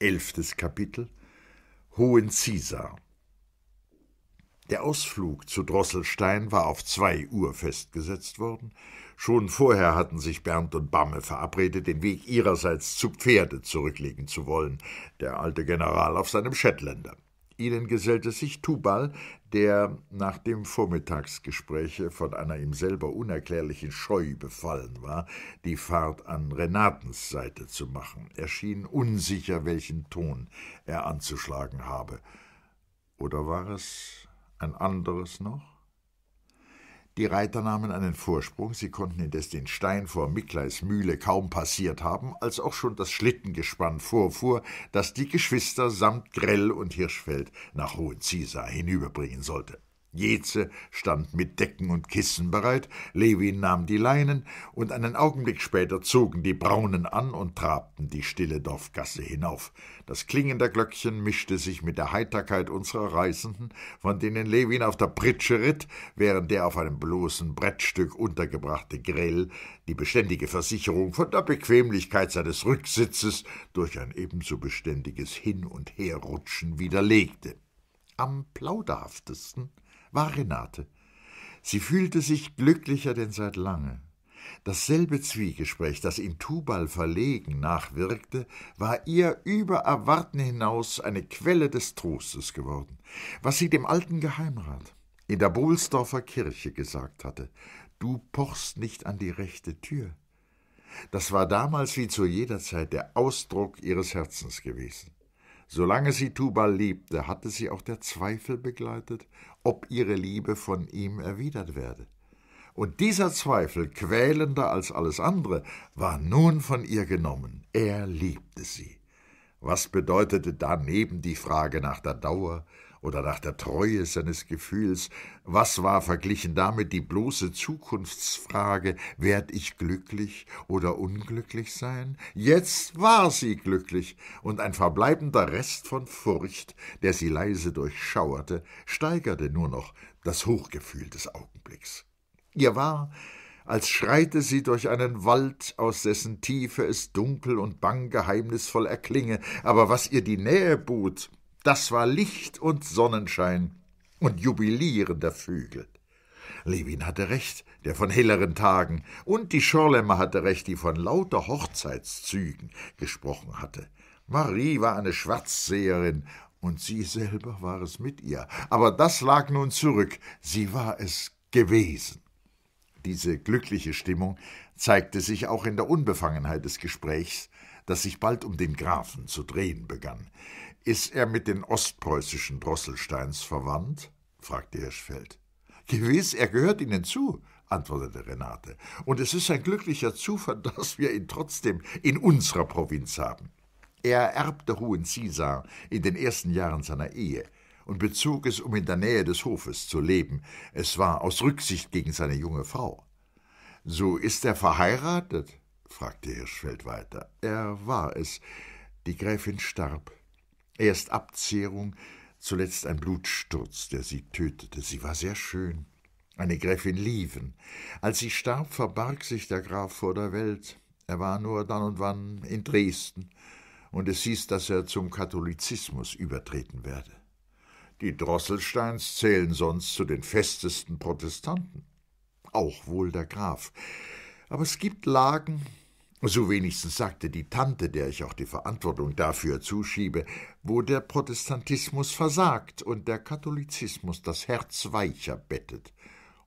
Elftes Kapitel Hohen Caesar Der Ausflug zu Drosselstein war auf zwei Uhr festgesetzt worden. Schon vorher hatten sich Bernd und Bamme verabredet, den Weg ihrerseits zu Pferde zurücklegen zu wollen, der alte General auf seinem Shetlander. Ihnen gesellte sich Tubal, der nach dem Vormittagsgespräche von einer ihm selber unerklärlichen Scheu befallen war, die Fahrt an Renatens Seite zu machen. Er schien unsicher, welchen Ton er anzuschlagen habe. Oder war es ein anderes noch? Die Reiter nahmen einen Vorsprung, sie konnten indes den Stein vor Mikleis Mühle kaum passiert haben, als auch schon das Schlittengespann vorfuhr, das die Geschwister samt Grell und Hirschfeld nach Hohenziesa hinüberbringen sollte. Jeze stand mit Decken und Kissen bereit, Levin nahm die Leinen, und einen Augenblick später zogen die Braunen an und trabten die stille Dorfgasse hinauf. Das Klingen der Glöckchen mischte sich mit der Heiterkeit unserer Reisenden, von denen Levin auf der Pritsche ritt, während der auf einem bloßen Brettstück untergebrachte Grell die beständige Versicherung von der Bequemlichkeit seines Rücksitzes durch ein ebenso beständiges Hin- und Herrutschen widerlegte. Am plauderhaftesten war Renate. Sie fühlte sich glücklicher denn seit lange. Dasselbe Zwiegespräch, das in Tubal verlegen nachwirkte, war ihr über Erwarten hinaus eine Quelle des Trostes geworden, was sie dem alten Geheimrat in der Bohlsdorfer Kirche gesagt hatte. Du pochst nicht an die rechte Tür. Das war damals wie zu jeder Zeit der Ausdruck ihres Herzens gewesen. Solange sie Tubal lebte, hatte sie auch der Zweifel begleitet ob ihre Liebe von ihm erwidert werde. Und dieser Zweifel, quälender als alles andere, war nun von ihr genommen. Er liebte sie. Was bedeutete daneben die Frage nach der Dauer, oder nach der Treue seines Gefühls, was war verglichen damit die bloße Zukunftsfrage, werd ich glücklich oder unglücklich sein? Jetzt war sie glücklich, und ein verbleibender Rest von Furcht, der sie leise durchschauerte, steigerte nur noch das Hochgefühl des Augenblicks. Ihr war, als schreite sie durch einen Wald, aus dessen Tiefe es dunkel und bang geheimnisvoll erklinge, aber was ihr die Nähe bot, das war Licht und Sonnenschein und jubilierender Vögel. Levin hatte recht, der von helleren Tagen, und die Schorlemmer hatte recht, die von lauter Hochzeitszügen gesprochen hatte. Marie war eine Schwarzseherin, und sie selber war es mit ihr. Aber das lag nun zurück, sie war es gewesen. Diese glückliche Stimmung zeigte sich auch in der Unbefangenheit des Gesprächs, das sich bald um den Grafen zu drehen begann. Ist er mit den ostpreußischen Drosselsteins verwandt? fragte Hirschfeld. Gewiss, er gehört ihnen zu, antwortete Renate. Und es ist ein glücklicher Zufall, dass wir ihn trotzdem in unserer Provinz haben. Er erbte Hohenziesar in den ersten Jahren seiner Ehe und bezog es, um in der Nähe des Hofes zu leben. Es war aus Rücksicht gegen seine junge Frau. So ist er verheiratet? fragte Hirschfeld weiter. Er war es. Die Gräfin starb. Erst Abzehrung, zuletzt ein Blutsturz, der sie tötete. Sie war sehr schön. Eine Gräfin Lieven. Als sie starb, verbarg sich der Graf vor der Welt. Er war nur dann und wann in Dresden, und es hieß, dass er zum Katholizismus übertreten werde. Die Drosselsteins zählen sonst zu den festesten Protestanten. Auch wohl der Graf. Aber es gibt Lagen, so wenigstens sagte die Tante, der ich auch die Verantwortung dafür zuschiebe, wo der Protestantismus versagt und der Katholizismus das Herz weicher bettet.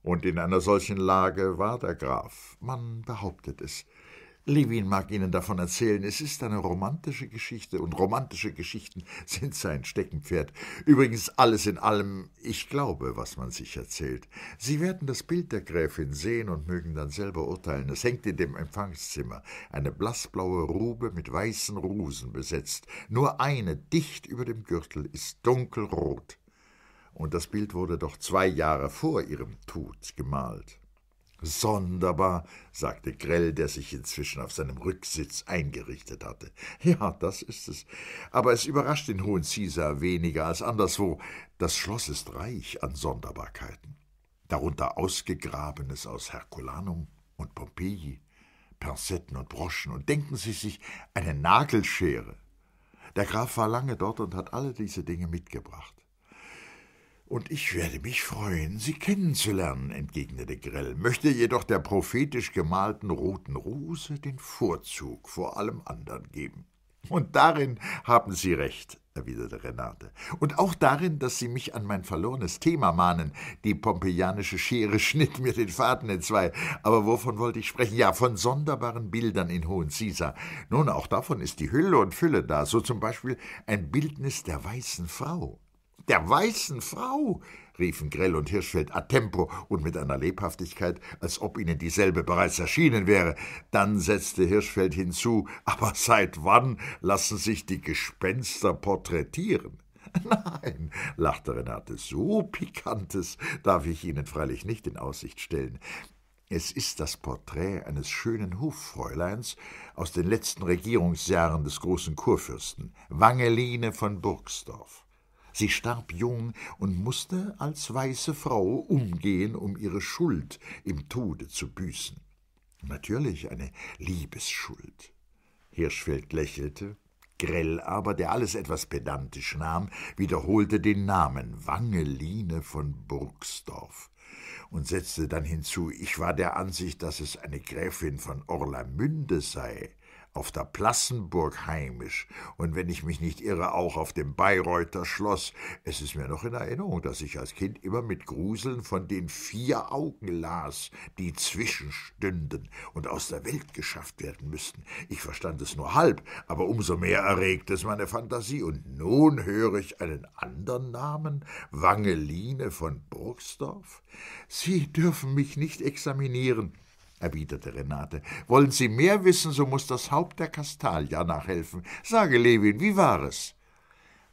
Und in einer solchen Lage war der Graf, man behauptet es. Levin mag Ihnen davon erzählen. Es ist eine romantische Geschichte und romantische Geschichten sind sein Steckenpferd. Übrigens alles in allem, ich glaube, was man sich erzählt. Sie werden das Bild der Gräfin sehen und mögen dann selber urteilen. Es hängt in dem Empfangszimmer, eine blassblaue Rube mit weißen Rosen besetzt. Nur eine dicht über dem Gürtel ist dunkelrot. Und das Bild wurde doch zwei Jahre vor ihrem Tod gemalt. Sonderbar, sagte Grell, der sich inzwischen auf seinem Rücksitz eingerichtet hatte. Ja, das ist es. Aber es überrascht den hohen Caesar weniger als anderswo. Das Schloss ist reich an Sonderbarkeiten. Darunter Ausgegrabenes aus Herculanum und Pompeji, Pinzetten und Broschen und denken Sie sich eine Nagelschere. Der Graf war lange dort und hat alle diese Dinge mitgebracht. Und ich werde mich freuen, Sie kennenzulernen, entgegnete Grell, möchte jedoch der prophetisch gemalten roten Rose den Vorzug vor allem anderen geben. Und darin haben Sie recht, erwiderte Renate. Und auch darin, dass Sie mich an mein verlorenes Thema mahnen. Die pompeianische Schere schnitt mir den Faden in zwei. Aber wovon wollte ich sprechen? Ja, von sonderbaren Bildern in Hohen Caesar. Nun, auch davon ist die Hülle und Fülle da. So zum Beispiel ein Bildnis der weißen Frau der weißen Frau, riefen Grell und Hirschfeld a tempo und mit einer Lebhaftigkeit, als ob ihnen dieselbe bereits erschienen wäre. Dann setzte Hirschfeld hinzu, aber seit wann lassen sich die Gespenster porträtieren? Nein, lachte Renate, so Pikantes darf ich Ihnen freilich nicht in Aussicht stellen. Es ist das Porträt eines schönen Hoffräuleins aus den letzten Regierungsjahren des großen Kurfürsten, Wangeline von Burgsdorf. Sie starb jung und musste als weiße Frau umgehen, um ihre Schuld im Tode zu büßen. Natürlich eine Liebesschuld. Hirschfeld lächelte, Grell aber, der alles etwas pedantisch nahm, wiederholte den Namen Wangeline von Burgsdorf und setzte dann hinzu, ich war der Ansicht, dass es eine Gräfin von Orlamünde sei auf der Plassenburg heimisch und wenn ich mich nicht irre, auch auf dem Bayreuther Schloss. Es ist mir noch in Erinnerung, dass ich als Kind immer mit Gruseln von den vier Augen las, die zwischenstünden und aus der Welt geschafft werden müssten. Ich verstand es nur halb, aber umso mehr erregte es meine Fantasie. Und nun höre ich einen anderen Namen, Wangeline von Burgsdorf. Sie dürfen mich nicht examinieren erwiderte Renate. Wollen Sie mehr wissen, so muß das Haupt der Kastalia nachhelfen. Sage, Levin, wie war es?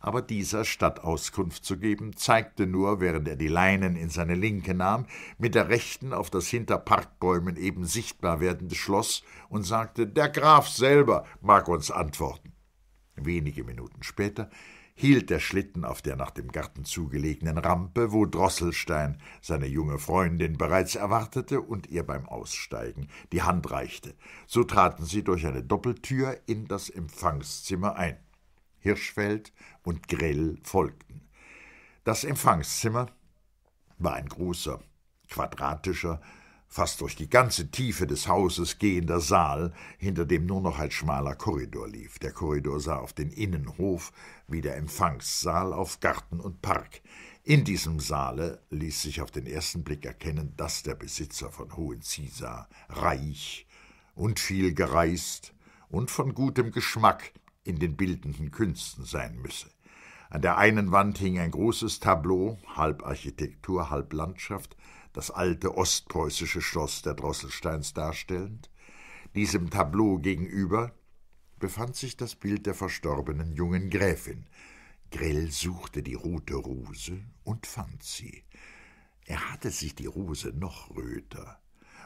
Aber dieser, statt Auskunft zu geben, zeigte nur, während er die Leinen in seine linke nahm, mit der rechten auf das hinter Parkbäumen eben sichtbar werdende Schloss und sagte, der Graf selber mag uns antworten. Wenige Minuten später hielt der Schlitten auf der nach dem Garten zugelegenen Rampe, wo Drosselstein seine junge Freundin bereits erwartete und ihr beim Aussteigen die Hand reichte. So traten sie durch eine Doppeltür in das Empfangszimmer ein. Hirschfeld und Grell folgten. Das Empfangszimmer war ein großer, quadratischer, fast durch die ganze Tiefe des Hauses gehender Saal, hinter dem nur noch ein schmaler Korridor lief. Der Korridor sah auf den Innenhof, wie der Empfangssaal auf Garten und Park. In diesem Saale ließ sich auf den ersten Blick erkennen, dass der Besitzer von Hohenziesar reich und viel gereist und von gutem Geschmack in den bildenden Künsten sein müsse. An der einen Wand hing ein großes Tableau, halb Architektur, halb Landschaft, das alte ostpreußische Schloss der Drosselsteins darstellend. Diesem Tableau gegenüber befand sich das Bild der verstorbenen jungen Gräfin. Grell suchte die rote Rose und fand sie. Er hatte sich die Rose noch röter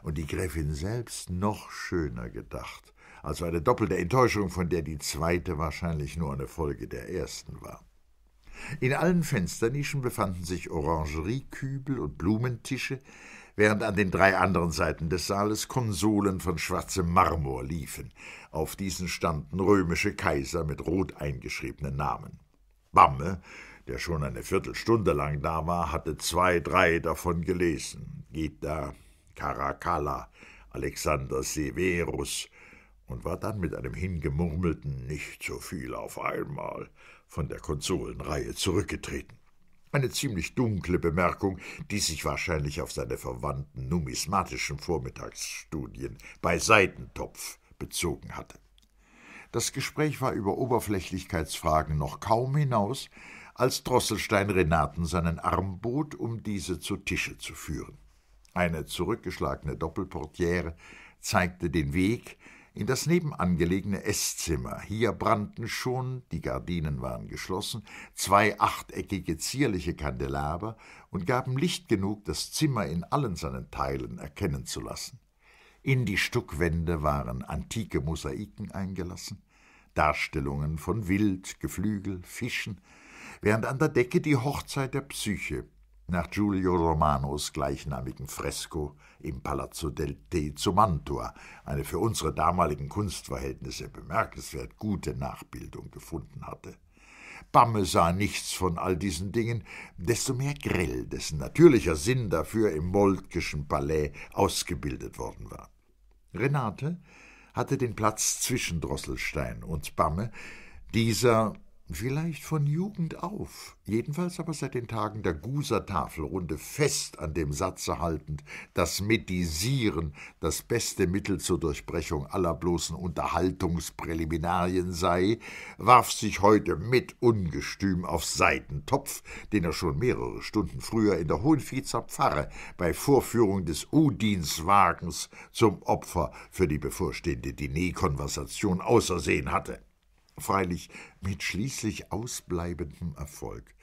und die Gräfin selbst noch schöner gedacht, also eine doppelte Enttäuschung, von der die zweite wahrscheinlich nur eine Folge der ersten war. In allen Fensternischen befanden sich Orangeriekübel und Blumentische, während an den drei anderen Seiten des Saales Konsolen von schwarzem Marmor liefen. Auf diesen standen römische Kaiser mit rot eingeschriebenen Namen. Bamme, der schon eine Viertelstunde lang da war, hatte zwei, drei davon gelesen. Gita, Caracalla, Alexander Severus und war dann mit einem hingemurmelten Nicht so viel auf einmal von der Konsolenreihe zurückgetreten. Eine ziemlich dunkle Bemerkung, die sich wahrscheinlich auf seine verwandten numismatischen Vormittagsstudien bei Seitentopf bezogen hatte. Das Gespräch war über Oberflächlichkeitsfragen noch kaum hinaus, als Drosselstein Renaten seinen Arm bot, um diese zu Tische zu führen. Eine zurückgeschlagene Doppelportiere zeigte den Weg, in das nebenangelegene Esszimmer. Hier brannten schon, die Gardinen waren geschlossen, zwei achteckige zierliche Kandelaber und gaben Licht genug, das Zimmer in allen seinen Teilen erkennen zu lassen. In die Stuckwände waren antike Mosaiken eingelassen, Darstellungen von Wild, Geflügel, Fischen, während an der Decke die Hochzeit der Psyche nach Giulio Romanos gleichnamigen Fresko im Palazzo del Te zu Mantua eine für unsere damaligen Kunstverhältnisse bemerkenswert gute Nachbildung gefunden hatte. Bamme sah nichts von all diesen Dingen, desto mehr grell dessen natürlicher Sinn dafür im Moltkeschen Palais ausgebildet worden war. Renate hatte den Platz zwischen Drosselstein und Bamme, dieser vielleicht von Jugend auf, jedenfalls aber seit den Tagen der Guser Tafelrunde fest an dem Satze haltend, dass Metisieren das beste Mittel zur Durchbrechung aller bloßen Unterhaltungspräliminarien sei, warf sich heute mit Ungestüm auf Seitentopf, den er schon mehrere Stunden früher in der Hohenviezer Pfarre bei Vorführung des Udinswagens zum Opfer für die bevorstehende Dinerkonversation ausersehen hatte freilich mit schließlich ausbleibendem Erfolg.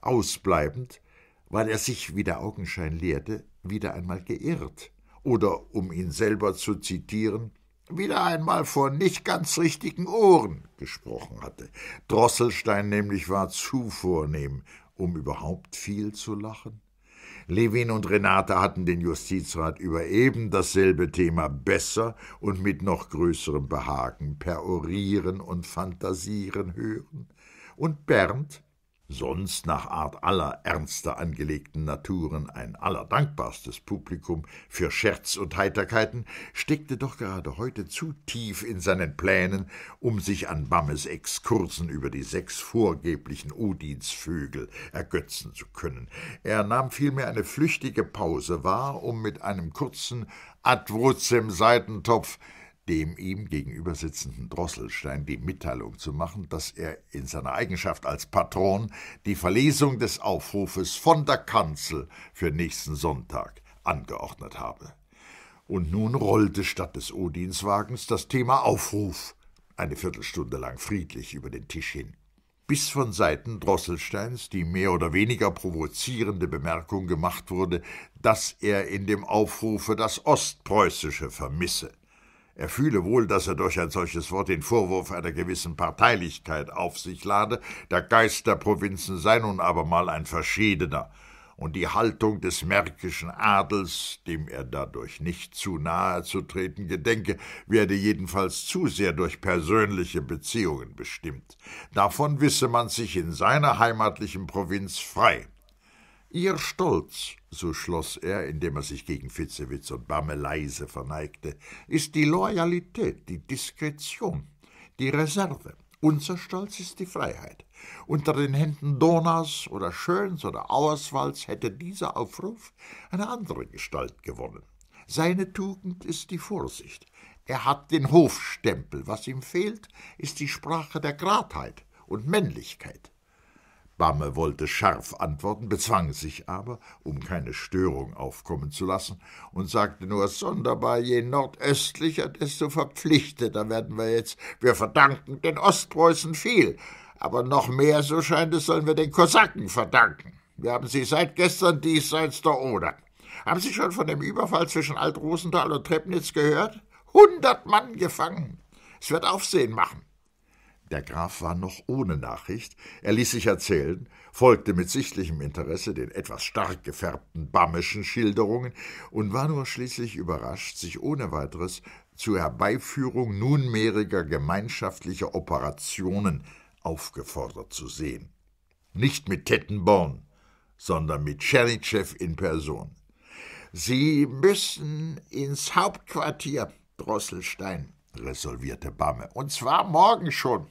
Ausbleibend, weil er sich, wie der Augenschein lehrte, wieder einmal geirrt oder, um ihn selber zu zitieren, wieder einmal vor nicht ganz richtigen Ohren gesprochen hatte. Drosselstein nämlich war zu vornehm, um überhaupt viel zu lachen. Levin und Renate hatten den Justizrat über eben dasselbe Thema besser und mit noch größerem Behagen perorieren und fantasieren hören. Und Bernd sonst nach Art aller ernster angelegten Naturen ein allerdankbarstes Publikum für Scherz und Heiterkeiten, steckte doch gerade heute zu tief in seinen Plänen, um sich an Bammes Exkursen über die sechs vorgeblichen Odinsvögel ergötzen zu können. Er nahm vielmehr eine flüchtige Pause wahr, um mit einem kurzen Adwurzem Seitentopf dem ihm gegenüber sitzenden Drosselstein die Mitteilung zu machen, dass er in seiner Eigenschaft als Patron die Verlesung des Aufrufes von der Kanzel für nächsten Sonntag angeordnet habe. Und nun rollte statt des Odinswagens das Thema Aufruf eine Viertelstunde lang friedlich über den Tisch hin, bis von Seiten Drosselsteins die mehr oder weniger provozierende Bemerkung gemacht wurde, dass er in dem Aufrufe das Ostpreußische vermisse. Er fühle wohl, dass er durch ein solches Wort den Vorwurf einer gewissen Parteilichkeit auf sich lade, der Geist der Provinzen sei nun aber mal ein verschiedener, und die Haltung des märkischen Adels, dem er dadurch nicht zu nahe zu treten gedenke, werde jedenfalls zu sehr durch persönliche Beziehungen bestimmt. Davon wisse man sich in seiner heimatlichen Provinz frei. Ihr Stolz, so schloss er, indem er sich gegen Fitzewitz und Bamme leise verneigte, ist die Loyalität, die Diskretion, die Reserve. Unser Stolz ist die Freiheit. Unter den Händen Donas oder Schöns oder Auerswalds hätte dieser Aufruf eine andere Gestalt gewonnen. Seine Tugend ist die Vorsicht. Er hat den Hofstempel. Was ihm fehlt, ist die Sprache der Gradheit und Männlichkeit. Bamme wollte scharf antworten, bezwang sich aber, um keine Störung aufkommen zu lassen, und sagte nur sonderbar, je nordöstlicher, desto verpflichteter werden wir jetzt. Wir verdanken den Ostpreußen viel, aber noch mehr, so scheint es, sollen wir den Kosaken verdanken. Wir haben sie seit gestern diesseits der Oder. Haben Sie schon von dem Überfall zwischen Altrosenthal und Trebnitz gehört? Hundert Mann gefangen. Es wird Aufsehen machen. Der Graf war noch ohne Nachricht, er ließ sich erzählen, folgte mit sichtlichem Interesse den etwas stark gefärbten Bammeschen Schilderungen und war nur schließlich überrascht, sich ohne weiteres zur Herbeiführung nunmehriger gemeinschaftlicher Operationen aufgefordert zu sehen. Nicht mit Tettenborn, sondern mit Tschernitschew in Person. Sie müssen ins Hauptquartier, Drosselstein, resolvierte Bamme, und zwar morgen schon.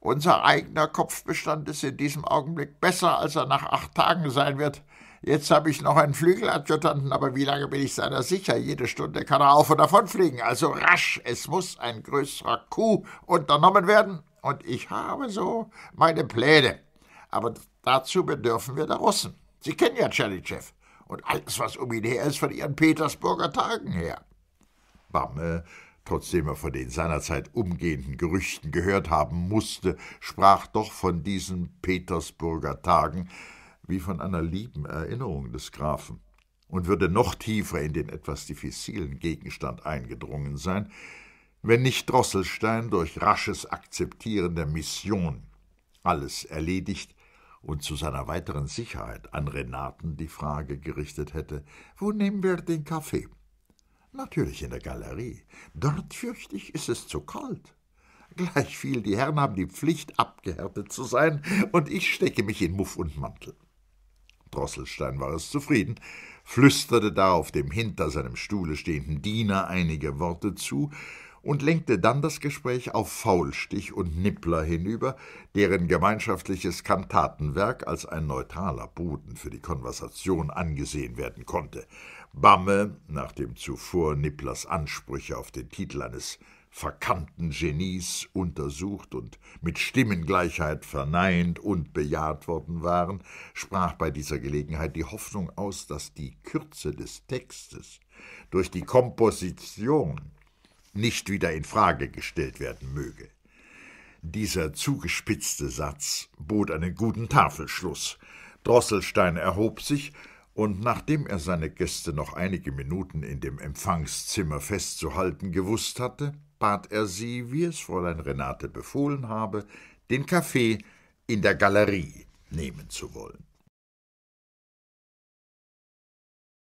Unser eigener Kopfbestand ist in diesem Augenblick besser, als er nach acht Tagen sein wird. Jetzt habe ich noch einen Flügeladjutanten, aber wie lange bin ich seiner sicher? Jede Stunde kann er auf und davonfliegen. Also rasch, es muss ein größerer Coup unternommen werden. Und ich habe so meine Pläne. Aber dazu bedürfen wir der Russen. Sie kennen ja Tschernitschew und alles, was um ihn her ist, von ihren Petersburger Tagen her. Bamme äh, Trotzdem er von den seinerzeit umgehenden Gerüchten gehört haben musste, sprach doch von diesen Petersburger Tagen wie von einer lieben Erinnerung des Grafen und würde noch tiefer in den etwas diffizilen Gegenstand eingedrungen sein, wenn nicht Drosselstein durch rasches Akzeptieren der Mission alles erledigt und zu seiner weiteren Sicherheit an Renaten die Frage gerichtet hätte: Wo nehmen wir den Kaffee? Natürlich in der Galerie. Dort fürchte ich, ist es zu kalt. Gleichviel, die Herren haben die Pflicht, abgehärtet zu sein, und ich stecke mich in Muff und Mantel. Drosselstein war es zufrieden, flüsterte darauf dem hinter seinem Stuhle stehenden Diener einige Worte zu und lenkte dann das Gespräch auf Faulstich und Nippler hinüber, deren gemeinschaftliches Kantatenwerk als ein neutraler Boden für die Konversation angesehen werden konnte. Bamme, nachdem zuvor Nipplers Ansprüche auf den Titel eines verkannten Genies untersucht und mit Stimmengleichheit verneint und bejaht worden waren, sprach bei dieser Gelegenheit die Hoffnung aus, dass die Kürze des Textes durch die Komposition nicht wieder in Frage gestellt werden möge. Dieser zugespitzte Satz bot einen guten Tafelschluss. Drosselstein erhob sich, und nachdem er seine Gäste noch einige Minuten in dem Empfangszimmer festzuhalten gewußt hatte, bat er sie, wie es Fräulein Renate befohlen habe, den Kaffee in der Galerie nehmen zu wollen.